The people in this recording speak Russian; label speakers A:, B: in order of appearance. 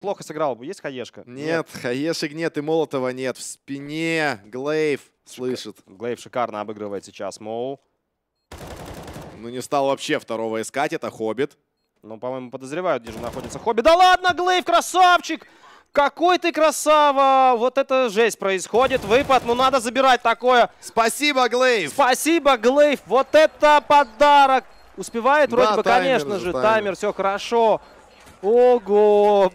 A: плохо сыграл бы. Есть хаешка? Нет, нет.
B: хаешек нет и Молотова нет. В спине Глейв
C: слышит. Глейв шикарно обыгрывает сейчас Моу. Ну не стал вообще второго искать, это Хоббит. Ну, по-моему, подозревают, где же находится Хоббит. Да ладно, Глейв,
D: красавчик! Какой ты красава! Вот это жесть происходит. Выпад, ну надо забирать такое. Спасибо, Глейв! Спасибо, Глейв! Вот это подарок!
E: Успевает да, бы, таймер конечно же. Таймер. таймер, все хорошо. Ого!